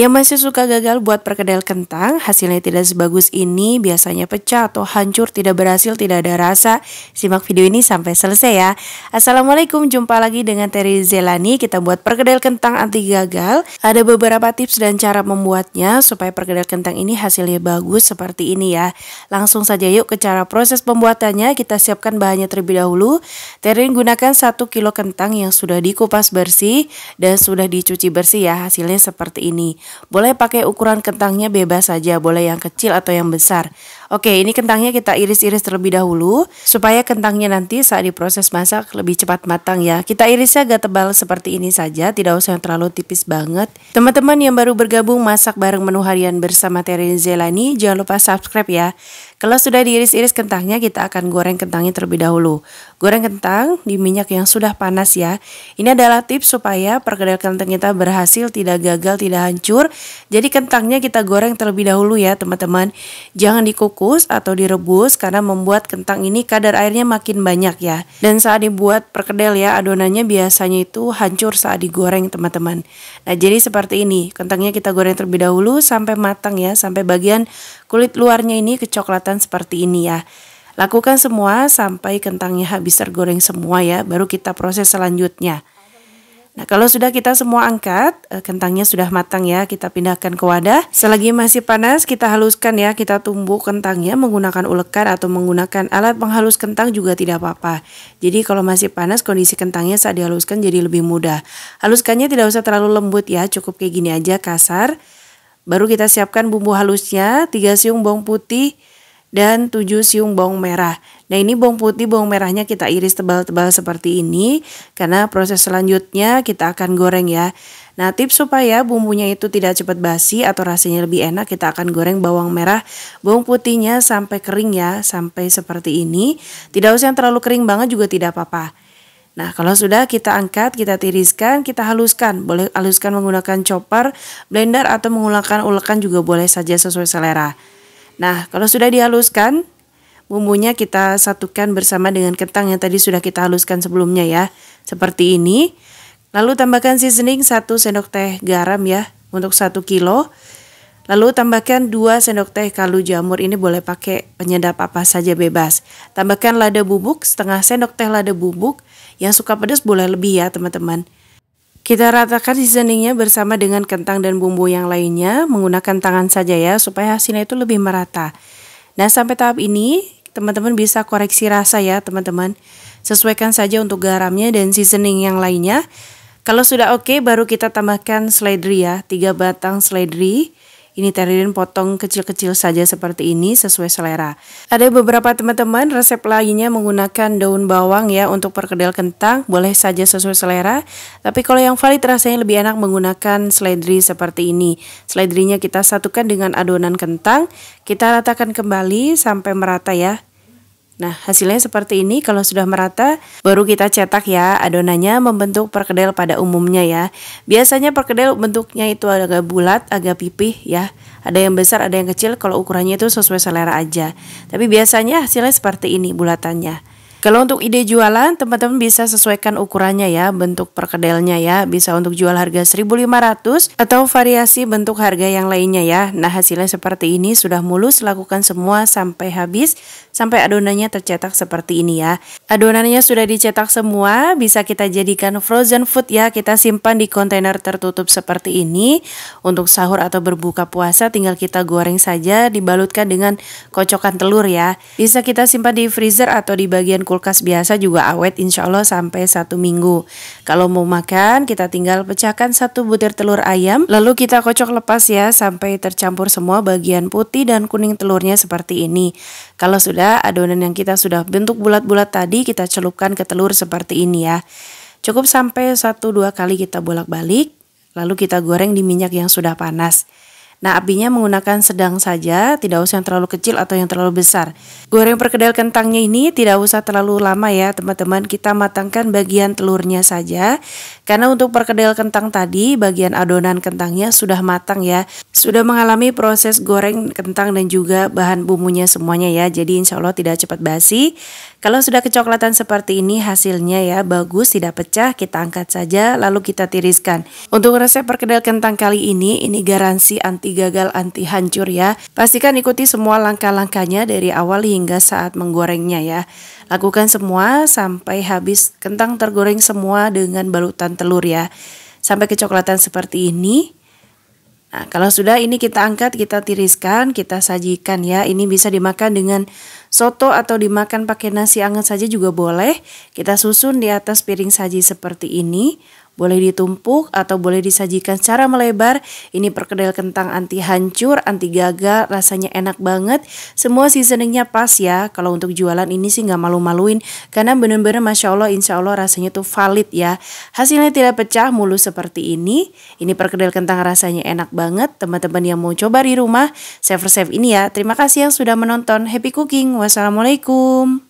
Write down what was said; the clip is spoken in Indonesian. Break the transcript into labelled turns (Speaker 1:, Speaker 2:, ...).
Speaker 1: Yang masih suka gagal buat perkedel kentang, hasilnya tidak sebagus ini, biasanya pecah atau hancur, tidak berhasil, tidak ada rasa. Simak video ini sampai selesai ya. Assalamualaikum, jumpa lagi dengan Terry Zelani. Kita buat perkedel kentang anti gagal. Ada beberapa tips dan cara membuatnya supaya perkedel kentang ini hasilnya bagus seperti ini ya. Langsung saja yuk ke cara proses pembuatannya. Kita siapkan bahannya terlebih dahulu. Terry gunakan 1 kilo kentang yang sudah dikupas bersih dan sudah dicuci bersih ya. Hasilnya seperti ini. Boleh pakai ukuran kentangnya bebas saja, boleh yang kecil atau yang besar. Oke, ini kentangnya kita iris-iris terlebih dahulu supaya kentangnya nanti saat diproses masak lebih cepat matang ya. Kita irisnya agak tebal seperti ini saja, tidak usah yang terlalu tipis banget. Teman-teman yang baru bergabung masak bareng menu harian bersama Terin Zelani, jangan lupa subscribe ya. Kalau sudah diiris-iris kentangnya, kita akan goreng kentangnya terlebih dahulu. Goreng kentang di minyak yang sudah panas ya. Ini adalah tips supaya perkedel kentang kita berhasil, tidak gagal, tidak hancur. Jadi kentangnya kita goreng terlebih dahulu ya teman-teman. Jangan dikukus dikukus atau direbus karena membuat kentang ini kadar airnya makin banyak ya. Dan saat dibuat perkedel ya, adonannya biasanya itu hancur saat digoreng teman-teman. Nah jadi seperti ini, kentangnya kita goreng terlebih dahulu sampai matang ya, sampai bagian kulit luarnya ini kecoklatan seperti ini ya. Lakukan semua sampai kentangnya habis tergoreng semua ya, baru kita proses selanjutnya. Nah, kalau sudah kita semua angkat, eh, kentangnya sudah matang ya, kita pindahkan ke wadah. Selagi masih panas, kita haluskan ya, kita tumbuk kentangnya menggunakan ulekan atau menggunakan alat penghalus kentang juga tidak apa-apa. Jadi kalau masih panas, kondisi kentangnya saat dihaluskan jadi lebih mudah. Haluskannya tidak usah terlalu lembut ya, cukup kayak gini aja kasar. Baru kita siapkan bumbu halusnya, 3 siung bawang putih, dan 7 siung bawang merah. Nah ini bawang putih, bawang merahnya kita iris tebal-tebal seperti ini karena proses selanjutnya kita akan goreng ya. Nah tips supaya bumbunya itu tidak cepat basi atau rasanya lebih enak kita akan goreng bawang merah, bawang putihnya sampai kering ya, sampai seperti ini. Tidak usah yang terlalu kering banget juga tidak apa-apa. Nah, kalau sudah kita angkat, kita tiriskan, kita haluskan. Boleh haluskan menggunakan chopper, blender, atau menggunakan ulekan juga boleh saja sesuai selera. Nah, kalau sudah dihaluskan, bumbunya kita satukan bersama dengan kentang yang tadi sudah kita haluskan sebelumnya ya. Seperti ini. Lalu tambahkan seasoning 1 sendok teh garam ya untuk 1 kilo. Lalu tambahkan 2 sendok teh kaldu jamur ini boleh pakai penyedap apa saja bebas. Tambahkan lada bubuk, setengah sendok teh lada bubuk. Yang suka pedas boleh lebih ya teman-teman. Kita ratakan seasoningnya bersama dengan kentang dan bumbu yang lainnya menggunakan tangan saja ya supaya hasilnya itu lebih merata. Nah sampai tahap ini teman-teman bisa koreksi rasa ya teman-teman. Sesuaikan saja untuk garamnya dan seasoning yang lainnya. Kalau sudah oke okay, baru kita tambahkan seledri ya, 3 batang seledri. Ini teririn potong kecil-kecil saja seperti ini sesuai selera. Ada beberapa teman-teman resep lainnya menggunakan daun bawang ya untuk perkedel kentang, boleh saja sesuai selera. Tapi kalau yang valid rasanya lebih enak menggunakan seledri seperti ini. Seledrinya kita satukan dengan adonan kentang, kita ratakan kembali sampai merata ya. Nah, hasilnya seperti ini. Kalau sudah merata, baru kita cetak ya adonannya membentuk perkedel pada umumnya ya. Biasanya perkedel bentuknya itu agak bulat, agak pipih ya. Ada yang besar, ada yang kecil. Kalau ukurannya itu sesuai selera aja. Tapi biasanya hasilnya seperti ini bulatannya. Kalau untuk ide jualan, teman-teman bisa sesuaikan ukurannya ya, bentuk perkedelnya ya, bisa untuk jual harga 1500 atau variasi bentuk harga yang lainnya ya. Nah, hasilnya seperti ini sudah mulus, lakukan semua sampai habis sampai adonannya tercetak seperti ini ya. Adonannya sudah dicetak semua, bisa kita jadikan frozen food ya, kita simpan di kontainer tertutup seperti ini. Untuk sahur atau berbuka puasa tinggal kita goreng saja dibalutkan dengan kocokan telur ya. Bisa kita simpan di freezer atau di bagian kulkas biasa juga awet insya Allah sampai satu minggu. Kalau mau makan, kita tinggal pecahkan satu butir telur ayam, lalu kita kocok lepas ya sampai tercampur semua bagian putih dan kuning telurnya seperti ini. Kalau sudah, adonan yang kita sudah bentuk bulat-bulat tadi kita celupkan ke telur seperti ini ya. Cukup sampai satu dua kali kita bolak-balik, lalu kita goreng di minyak yang sudah panas. Nah, apinya menggunakan sedang saja, tidak usah yang terlalu kecil atau yang terlalu besar. Goreng perkedel kentangnya ini tidak usah terlalu lama ya, teman-teman. Kita matangkan bagian telurnya saja. Karena untuk perkedel kentang tadi, bagian adonan kentangnya sudah matang ya. Sudah mengalami proses goreng kentang dan juga bahan bumbunya semuanya ya. Jadi insya Allah tidak cepat basi. Kalau sudah kecoklatan seperti ini hasilnya ya bagus, tidak pecah, kita angkat saja lalu kita tiriskan. Untuk resep perkedel kentang kali ini, ini garansi anti anti gagal, anti hancur ya. Pastikan ikuti semua langkah-langkahnya dari awal hingga saat menggorengnya ya. Lakukan semua sampai habis kentang tergoreng semua dengan balutan telur ya. Sampai kecoklatan seperti ini. Nah, kalau sudah ini kita angkat, kita tiriskan, kita sajikan ya. Ini bisa dimakan dengan soto atau dimakan pakai nasi hangat saja juga boleh. Kita susun di atas piring saji seperti ini. Boleh ditumpuk atau boleh disajikan secara melebar. Ini perkedel kentang anti hancur, anti gagal, rasanya enak banget. Semua seasoningnya pas ya. Kalau untuk jualan ini sih nggak malu-maluin. Karena bener-bener Masya Allah, Insya Allah rasanya tuh valid ya. Hasilnya tidak pecah, mulus seperti ini. Ini perkedel kentang rasanya enak banget. Teman-teman yang mau coba di rumah, save-save ini ya. Terima kasih yang sudah menonton. Happy cooking. Wassalamualaikum.